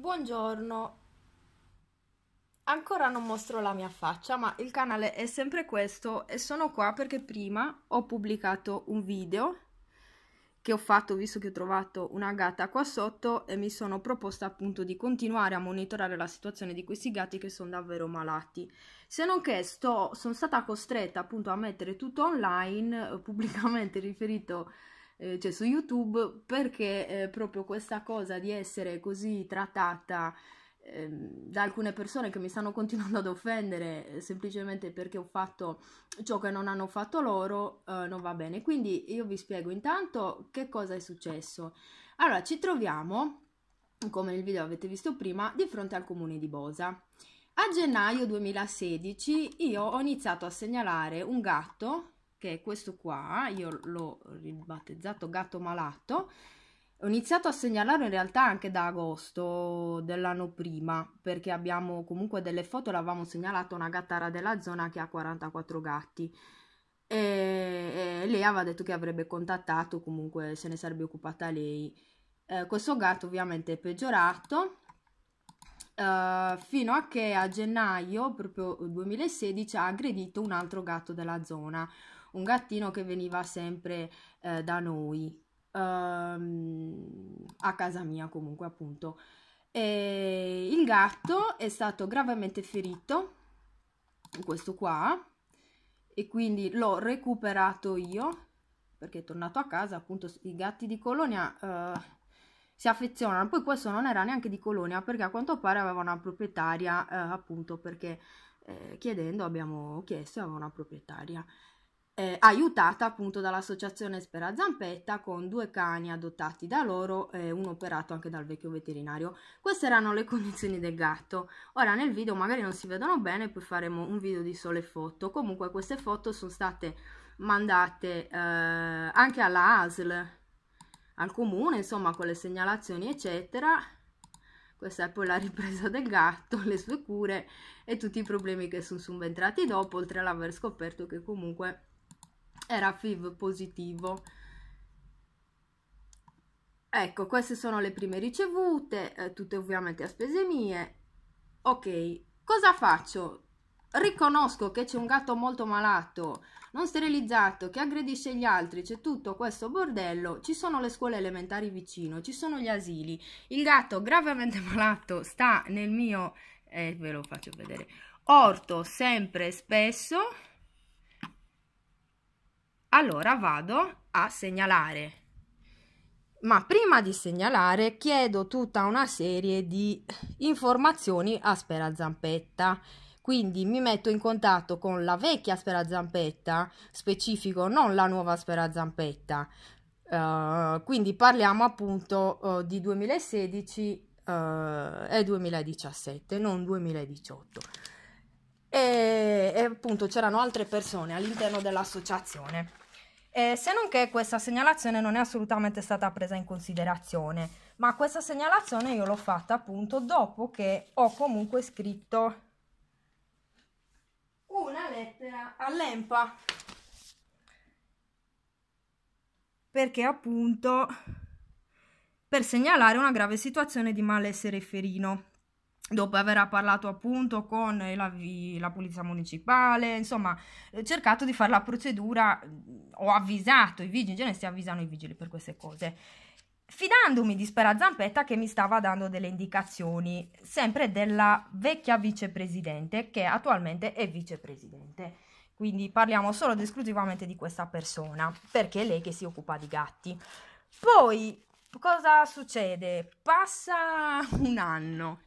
Buongiorno. Ancora non mostro la mia faccia, ma il canale è sempre questo e sono qua perché prima ho pubblicato un video che ho fatto visto che ho trovato una gatta qua sotto e mi sono proposta appunto di continuare a monitorare la situazione di questi gatti che sono davvero malati. Se non che sto, sono stata costretta appunto a mettere tutto online, eh, pubblicamente riferito a eh, cioè su YouTube, perché eh, proprio questa cosa di essere così trattata ehm, da alcune persone che mi stanno continuando ad offendere eh, semplicemente perché ho fatto ciò che non hanno fatto loro eh, non va bene. Quindi io vi spiego intanto che cosa è successo. Allora, ci troviamo, come nel video avete visto prima, di fronte al comune di Bosa. A gennaio 2016 io ho iniziato a segnalare un gatto che è questo qua, io l'ho ribattezzato gatto malato, ho iniziato a segnalarlo in realtà anche da agosto dell'anno prima, perché abbiamo comunque delle foto, l'avevamo segnalato una gattara della zona che ha 44 gatti. E, lei aveva detto che avrebbe contattato, comunque se ne sarebbe occupata lei. Eh, questo gatto ovviamente è peggiorato, eh, fino a che a gennaio proprio 2016 ha aggredito un altro gatto della zona un gattino che veniva sempre eh, da noi, ehm, a casa mia comunque appunto. E il gatto è stato gravemente ferito, questo qua, e quindi l'ho recuperato io, perché è tornato a casa, appunto i gatti di colonia... Eh, si affezionano. Poi questo non era neanche di colonia perché a quanto pare aveva una proprietaria, eh, appunto perché eh, chiedendo abbiamo chiesto aveva una proprietaria eh, aiutata appunto dall'associazione Spera Zampetta con due cani adottati da loro e eh, un operato anche dal vecchio veterinario. Queste erano le condizioni del gatto. Ora nel video magari non si vedono bene, poi faremo un video di sole foto. Comunque queste foto sono state mandate eh, anche alla ASL, al comune, insomma con le segnalazioni eccetera. Questa è poi la ripresa del gatto, le sue cure e tutti i problemi che sono subentrati dopo, oltre all'aver scoperto che comunque era FIV positivo. Ecco, queste sono le prime ricevute, eh, tutte ovviamente a spese mie. Ok, cosa faccio? Riconosco che c'è un gatto molto malato, non sterilizzato, che aggredisce gli altri, c'è tutto questo bordello, ci sono le scuole elementari vicino, ci sono gli asili. Il gatto gravemente malato sta nel mio, eh, ve lo faccio vedere, orto sempre e spesso allora vado a segnalare ma prima di segnalare chiedo tutta una serie di informazioni a Spera Zampetta. Quindi mi metto in contatto con la vecchia Spera Zampetta, specifico non la nuova Spera Zampetta. Uh, quindi parliamo appunto uh, di 2016 uh, eh, e 2017, non 2018. E, e appunto c'erano altre persone all'interno dell'associazione. Eh, se non che questa segnalazione non è assolutamente stata presa in considerazione, ma questa segnalazione io l'ho fatta appunto dopo che ho comunque scritto una lettera all'EMPA perché appunto per segnalare una grave situazione di malessere ferino dopo aver parlato appunto con la, la, polizia municipale, insomma, eh, cercato di fare la procedura, mm, ho avvisato i vigili, in genere si avvisano i vigili per queste cose, fidandomi di Spera Zampetta che mi stava dando delle indicazioni, sempre della vecchia vicepresidente che attualmente è vicepresidente. Quindi parliamo solo ed esclusivamente di questa persona, perché è lei che si occupa di gatti. Poi, cosa succede? Passa un anno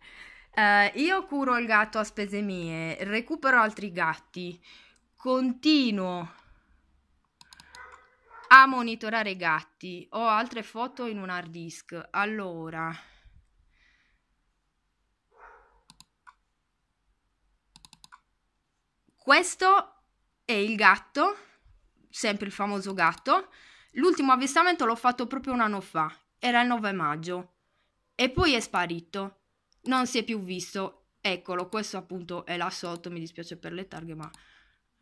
eh, io curo il gatto a spese mie, recupero altri gatti, continuo a monitorare i gatti. Ho altre foto in un hard disk. Allora. Questo è il gatto, sempre il famoso gatto. L'ultimo avvistamento l'ho fatto proprio un anno fa, era il 9 maggio. E poi è sparito non si è più visto. Eccolo, questo appunto è là sotto, mi dispiace per le targhe, ma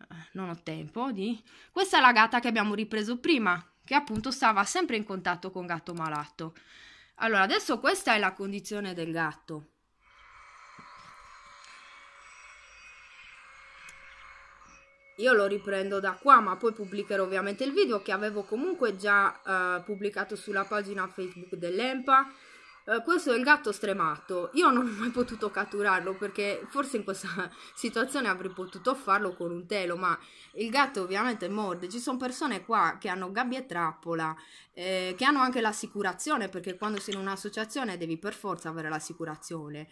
eh, non ho tempo di... Questa è la gatta che abbiamo ripreso prima, che appunto stava sempre in contatto con gatto malato. Allora, adesso questa è la condizione del gatto. Io lo riprendo da qua, ma poi pubblicherò ovviamente il video che avevo comunque già eh, pubblicato sulla pagina Facebook dell'EMPA eh, questo è il gatto stremato. Io non ho mai potuto catturarlo perché forse in questa situazione avrei potuto farlo con un telo, ma il gatto ovviamente morde. Ci sono persone qua che hanno gabbie e trappola, eh, che hanno anche l'assicurazione perché quando sei in un'associazione devi per forza avere l'assicurazione.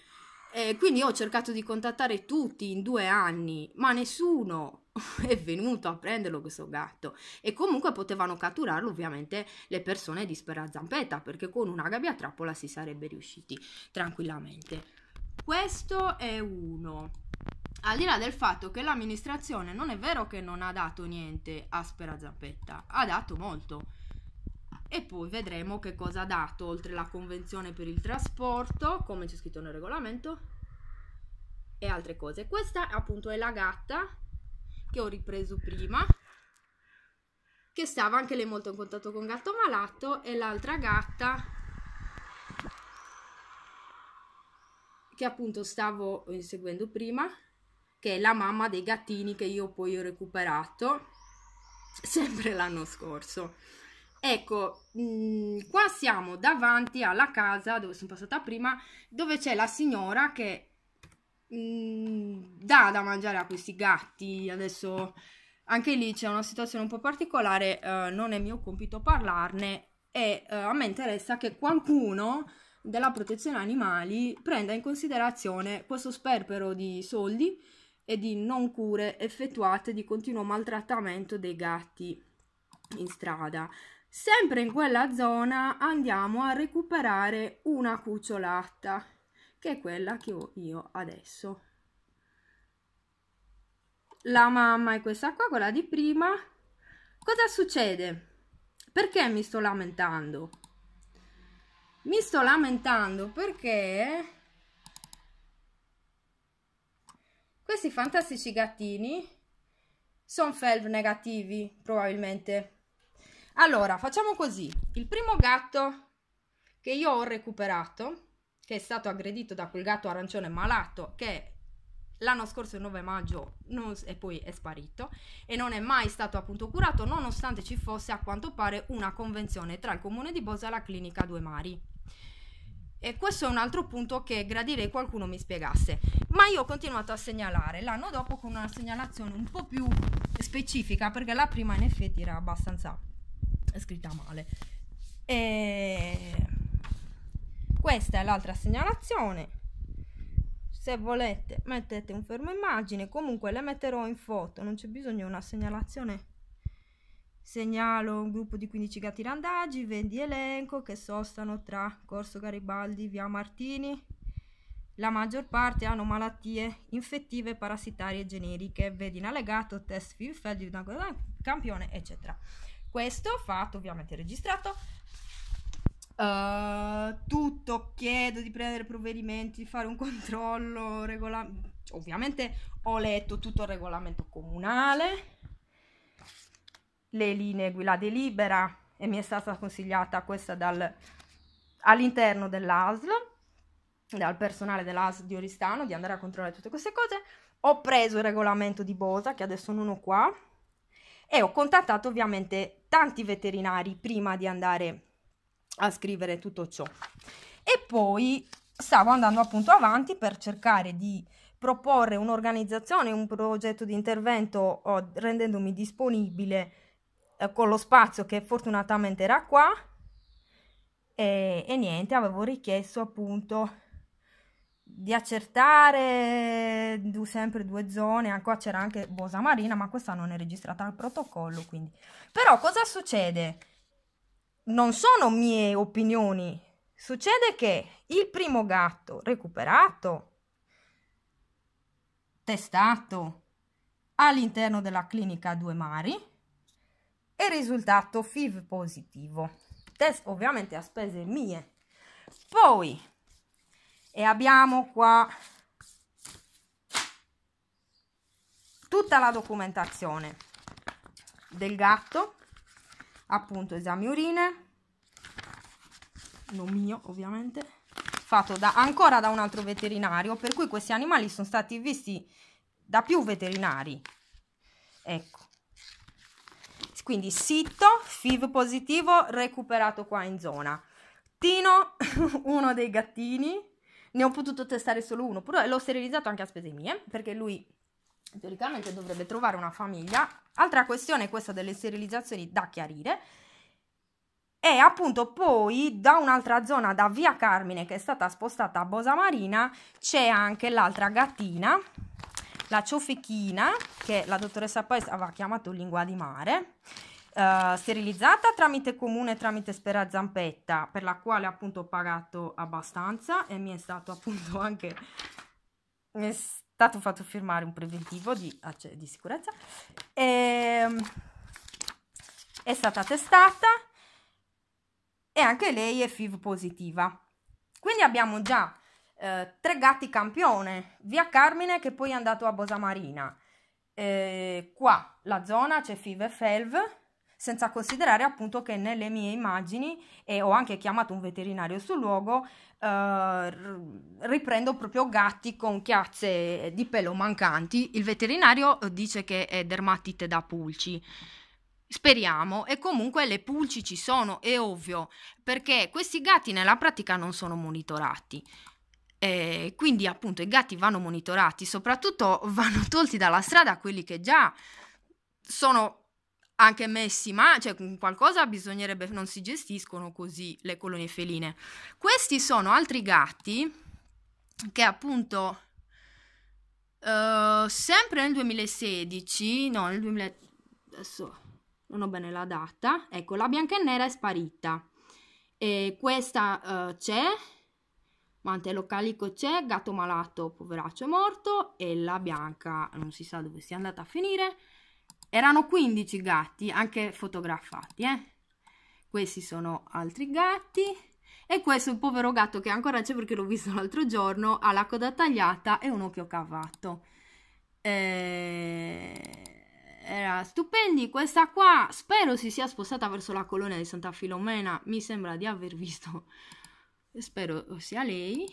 Eh, quindi ho cercato di contattare tutti in due anni, ma nessuno è venuto a prenderlo questo gatto e comunque potevano catturarlo ovviamente le persone di Spera Zampetta perché con una gabbia trappola si sarebbe riusciti tranquillamente. Questo è uno. Al di là del fatto che l'amministrazione non è vero che non ha dato niente a Spera Zampetta, ha dato molto. E poi vedremo che cosa ha dato oltre la convenzione per il trasporto, come c'è scritto nel regolamento, e altre cose. Questa appunto è la gatta che ho ripreso prima, che stava anche lei molto in contatto con gatto malato e l'altra gatta che appunto stavo inseguendo prima, che è la mamma dei gattini che io poi ho recuperato sempre l'anno scorso. Ecco, mh, mm, qua siamo davanti alla casa dove sono passata prima, dove c'è la signora che Mm, dà da mangiare a questi gatti. Adesso anche lì c'è una situazione un po' particolare, eh, non è mio compito parlarne e eh, a me interessa che qualcuno della protezione animali prenda in considerazione questo sperpero di soldi e di non cure effettuate di continuo maltrattamento dei gatti in strada. Sempre in quella zona andiamo a recuperare una cucciolatta che è quella che ho io adesso la mamma è questa qua quella di prima cosa succede perché mi sto lamentando mi sto lamentando perché questi fantastici gattini sono felv negativi probabilmente allora facciamo così il primo gatto che io ho recuperato che è stato aggredito da quel gatto arancione malato che l'anno scorso il 9 maggio non, e poi è sparito e non è mai stato appunto curato nonostante ci fosse a quanto pare una convenzione tra il comune di Bosa e la clinica Due Mari. E questo è un altro punto che gradirei qualcuno mi spiegasse. Ma io ho continuato a segnalare l'anno dopo con una segnalazione un po' più specifica, perché la prima in effetti era abbastanza scritta male. E questa è l'altra segnalazione. Se volete mettete un fermo immagine, comunque le metterò in foto, non c'è bisogno di una segnalazione. Segnalo un gruppo di 15 gatti randaggi, vendi elenco, che sostano tra Corso Garibaldi, Via Martini. La maggior parte hanno malattie infettive, parasitarie generiche, vedi in allegato, test film, campione, eccetera. Questo fatto, ovviamente registrato, Uh, tutto chiedo di prendere provvedimenti, di fare un controllo, regola... ovviamente ho letto tutto il regolamento comunale, le linee guida delibera e mi è stata consigliata questa dal... all'interno dell'ASL, dal personale dell'ASL di Oristano, di andare a controllare tutte queste cose. Ho preso il regolamento di Bosa, che adesso non ho qua, e ho contattato ovviamente tanti veterinari prima di andare a scrivere tutto ciò. E poi stavo andando appunto avanti per cercare di proporre un'organizzazione, un progetto di intervento oh, rendendomi disponibile eh, con lo spazio che fortunatamente era qua e, e niente, avevo richiesto appunto di accertare du, sempre due zone, qua c'era anche Bosa Marina, ma questa non è registrata al protocollo, quindi. Però cosa succede? non sono mie opinioni. Succede che il primo gatto recuperato, testato all'interno della clinica Due Mari, è risultato FIV positivo. Test ovviamente a spese mie. Poi, e abbiamo qua tutta la documentazione del gatto appunto esami urine, non mio ovviamente, fatto da, ancora da un altro veterinario, per cui questi animali sono stati visti da più veterinari. Ecco. Quindi sito, FIV positivo, recuperato qua in zona. Tino, uno dei gattini, ne ho potuto testare solo uno, però l'ho sterilizzato anche a spese mie, perché lui teoricamente dovrebbe trovare una famiglia. Altra questione è questa delle sterilizzazioni da chiarire. E appunto poi da un'altra zona, da Via Carmine, che è stata spostata a Bosamarina, c'è anche l'altra gattina, la ciofechina, che la dottoressa poi aveva chiamato lingua di mare, eh, sterilizzata tramite comune, tramite Spera Zampetta, per la quale appunto ho pagato abbastanza e mi è stato appunto anche Mi è stato stato fatto firmare un preventivo di, ah, cioè, di sicurezza, e, ehm, è stata testata e anche lei è FIV positiva. Quindi abbiamo già eh, tre gatti campione, via Carmine che poi è andato a Bosa Marina. Eh, qua la zona c'è FIV e FELV, senza considerare appunto che nelle mie immagini, e ho anche chiamato un veterinario sul luogo, eh, riprendo proprio gatti con chiazze di pelo mancanti. Il veterinario dice che è dermatite da pulci. Speriamo, e comunque le pulci ci sono, è ovvio, perché questi gatti nella pratica non sono monitorati. Eh, quindi appunto i gatti vanno monitorati, soprattutto vanno tolti dalla strada quelli che già sono anche messi ma cioè qualcosa bisognerebbe non si gestiscono così le colonie feline questi sono altri gatti che appunto uh, sempre nel 2016 no nel 2000 adesso non ho bene la data ecco la bianca e nera è sparita e questa uh, c'è mantello calico c'è gatto malato poveraccio è morto e la bianca non si sa dove sia andata a finire erano 15 gatti, anche fotografati, eh? Questi sono altri gatti. E questo è un povero gatto che ancora c'è perché l'ho visto l'altro giorno, ha la coda tagliata e un occhio cavato. Eh era stupendi. Questa qua spero si sia spostata verso la colonia di Santa Filomena. Mi sembra di aver visto. Spero sia lei.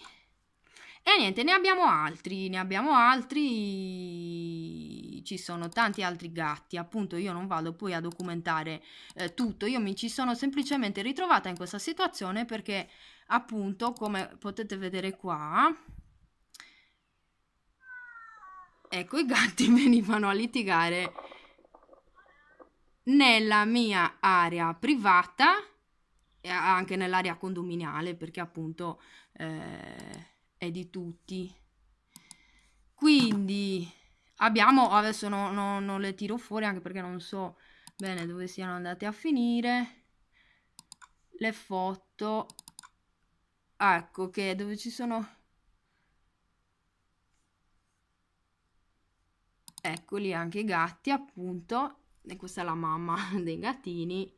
E niente, ne abbiamo altri, ne abbiamo altri, ci sono tanti altri gatti, appunto io non vado poi a documentare eh, tutto, io mi ci sono semplicemente ritrovata in questa situazione perché appunto come potete vedere qua, ecco i gatti venivano a litigare nella mia area privata e anche nell'area condominiale perché appunto... Eh, è di tutti. Quindi abbiamo, adesso non no, no le tiro fuori anche perché non so bene dove siano andate a finire, le foto, ah, ecco che dove ci sono... Eccoli anche i gatti appunto, e questa è la mamma dei gattini,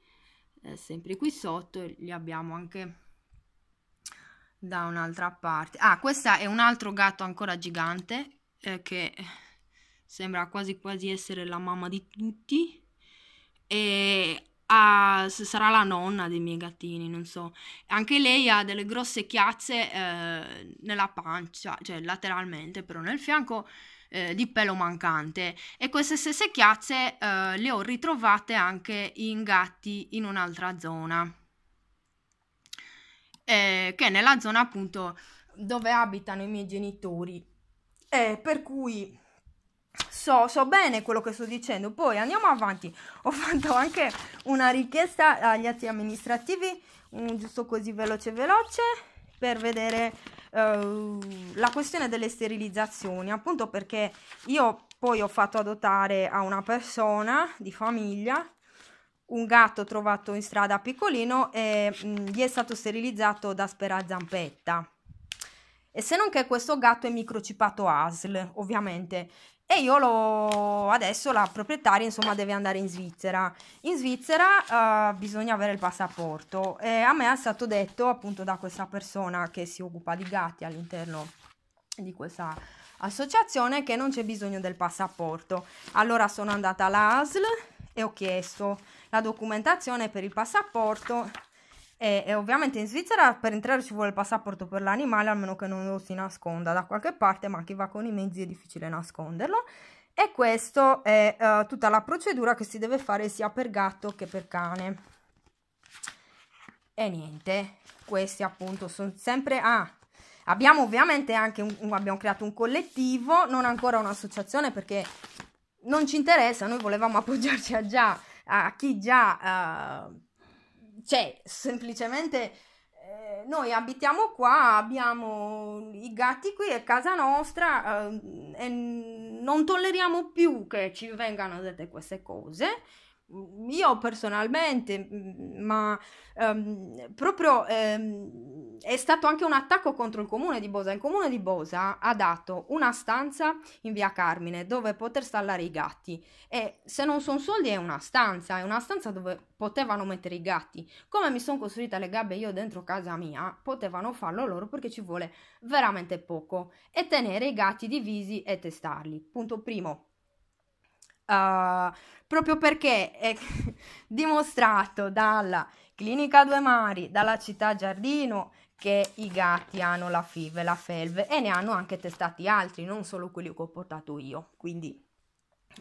eh, sempre qui sotto, li abbiamo anche da un'altra parte. Ah, questo è un altro gatto ancora gigante eh, che sembra quasi quasi essere la mamma di tutti e ha, sarà la nonna dei miei gattini, non so. Anche lei ha delle grosse chiazze eh, nella pancia, cioè lateralmente, però nel fianco eh, di pelo mancante e queste stesse chiazze eh, le ho ritrovate anche in gatti in un'altra zona eh, che è nella zona appunto dove abitano i miei genitori. Eh, per cui so, so bene quello che sto dicendo. Poi andiamo avanti. Ho fatto anche una richiesta agli atti amministrativi, um, giusto così veloce veloce, per vedere uh, la questione delle sterilizzazioni. Appunto perché io poi ho fatto adottare a una persona di famiglia un gatto trovato in strada piccolino e mh, mm, gli è stato sterilizzato da Spera Zampetta. E se non che questo gatto è microcipato ASL, ovviamente. E io lo... adesso la proprietaria insomma deve andare in Svizzera. In Svizzera uh, bisogna avere il passaporto. E a me è stato detto appunto da questa persona che si occupa di gatti all'interno di questa associazione che non c'è bisogno del passaporto. Allora sono andata all'ASL e ho chiesto la documentazione per il passaporto e, e, ovviamente in Svizzera per entrare ci vuole il passaporto per l'animale, almeno che non lo si nasconda da qualche parte, ma chi va con i mezzi è difficile nasconderlo. E questa è uh, tutta la procedura che si deve fare sia per gatto che per cane. E niente, questi appunto sono sempre... Ah, abbiamo ovviamente anche un, abbiamo creato un collettivo, non ancora un'associazione perché non ci interessa, noi volevamo appoggiarci a già a chi già uh, eh, c'è, cioè, semplicemente eh, noi abitiamo qua, abbiamo i gatti qui, è casa nostra uh, e non tolleriamo più che ci vengano dette queste cose io personalmente, ma um, proprio um, è stato anche un attacco contro il comune di Bosa. Il comune di Bosa ha dato una stanza in via Carmine dove poter stallare i gatti e se non sono soldi è una stanza, è una stanza dove potevano mettere i gatti. Come mi sono costruita le gabbie io dentro casa mia, potevano farlo loro perché ci vuole veramente poco e tenere i gatti divisi e testarli. Punto primo. Uh, proprio perché è dimostrato dalla Clinica Due Mari, dalla città Giardino, che i gatti hanno la FIV, la felve e ne hanno anche testati altri, non solo quelli che ho portato io. Quindi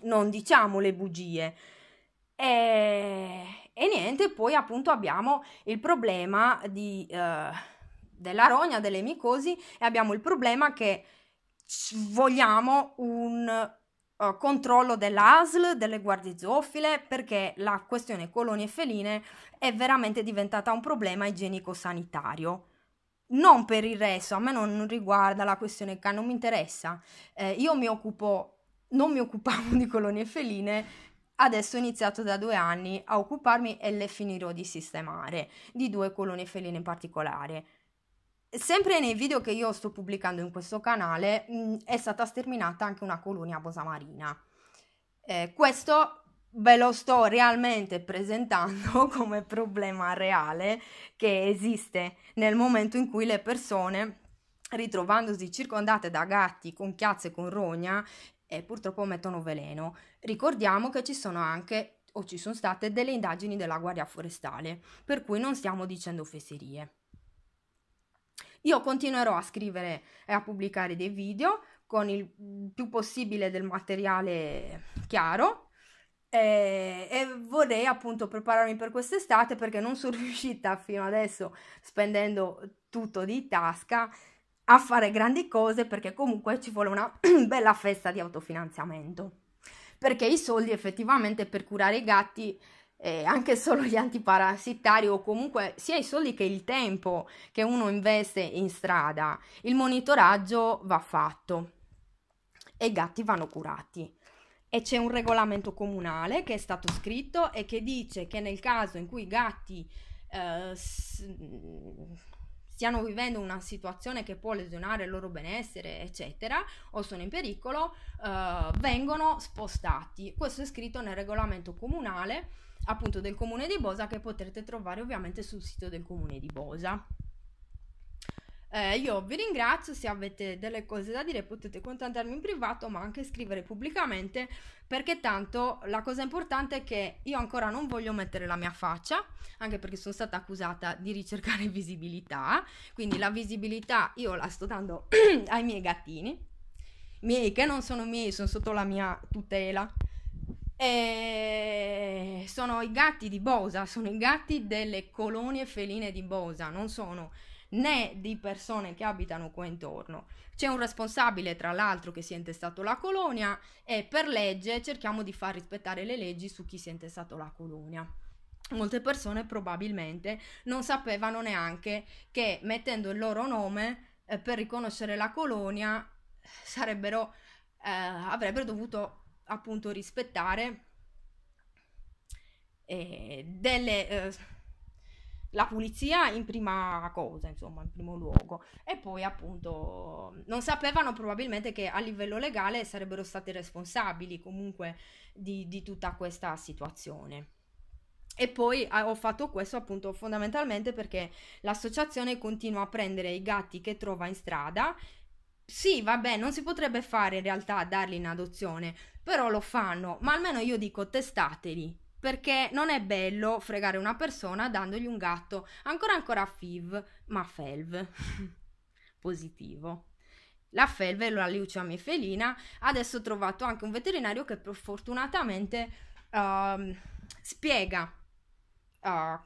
non diciamo le bugie. E, e niente, poi appunto abbiamo il problema di, uh, della rogna, delle micosi e abbiamo il problema che vogliamo un eh, controllo dell'ASL, ASL, delle guardie zoofile, perché la questione colonie feline è veramente diventata un problema igienico-sanitario. Non per il resto, a me non riguarda la questione che non mi interessa. Eh, io mi occupo, non mi occupavo di colonie feline, Adesso ho iniziato da due anni a occuparmi e le finirò di sistemare, di due colonie feline in particolare sempre nei video che io sto pubblicando in questo canale mh, mm, è stata sterminata anche una colonia bosamarina. Eh, questo ve lo sto realmente presentando come problema reale che esiste nel momento in cui le persone ritrovandosi circondate da gatti con chiazze e con rogna e purtroppo mettono veleno. Ricordiamo che ci sono anche o ci sono state delle indagini della Guardia Forestale, per cui non stiamo dicendo fesserie. Io continuerò a scrivere e a pubblicare dei video con il più possibile del materiale chiaro e, eh, e vorrei appunto prepararmi per quest'estate perché non sono riuscita fino adesso spendendo tutto di tasca a fare grandi cose perché comunque ci vuole una bella festa di autofinanziamento perché i soldi effettivamente per curare i gatti eh, anche solo gli antiparassitari o comunque sia i soldi che il tempo che uno investe in strada. Il monitoraggio va fatto e i gatti vanno curati. E c'è un regolamento comunale che è stato scritto e che dice che nel caso in cui i gatti eh, stiano vivendo una situazione che può lesionare il loro benessere, eccetera, o sono in pericolo, eh, vengono spostati. Questo è scritto nel regolamento comunale appunto del comune di Bosa che potrete trovare ovviamente sul sito del comune di Bosa. Eh, io vi ringrazio, se avete delle cose da dire potete contattarmi in privato ma anche scrivere pubblicamente perché tanto la cosa importante è che io ancora non voglio mettere la mia faccia, anche perché sono stata accusata di ricercare visibilità, quindi la visibilità io la sto dando ai miei gattini, miei che non sono miei, sono sotto la mia tutela. E sono i gatti di Bosa, sono i gatti delle colonie feline di Bosa, non sono né di persone che abitano qua intorno. C'è un responsabile, tra l'altro, che si è intestato la colonia e per legge cerchiamo di far rispettare le leggi su chi si è intestato la colonia. Molte persone probabilmente non sapevano neanche che mettendo il loro nome eh, per riconoscere la colonia eh, sarebbero, eh, avrebbero dovuto appunto rispettare eh, delle, eh, la pulizia in prima cosa, insomma, in primo luogo. E poi appunto non sapevano probabilmente che a livello legale sarebbero stati responsabili comunque di, di tutta questa situazione. E poi ah, ho fatto questo appunto fondamentalmente perché l'associazione continua a prendere i gatti che trova in strada. Sì, vabbè, non si potrebbe fare in realtà darli in adozione, però lo fanno, ma almeno io dico testateli, perché non è bello fregare una persona dandogli un gatto. Ancora ancora FIV, ma FELV. Positivo. La felve e la leucemia felina. Adesso ho trovato anche un veterinario che fortunatamente uh, spiega uh,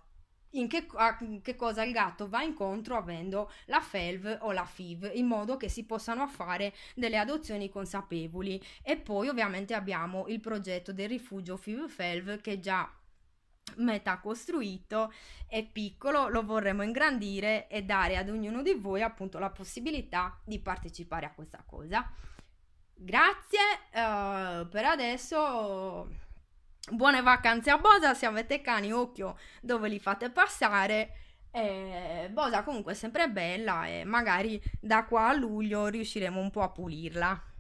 in che, a che cosa il gatto va incontro avendo la FELV o la FIV in modo che si possano fare delle adozioni consapevoli e poi ovviamente abbiamo il progetto del rifugio FIV-FELV che già metà costruito è piccolo lo vorremmo ingrandire e dare ad ognuno di voi appunto la possibilità di partecipare a questa cosa grazie uh, per adesso Buone vacanze a Bosa, se avete cani, occhio dove li fate passare. Eh, Bosa comunque è sempre bella e magari da qua a luglio riusciremo un po' a pulirla.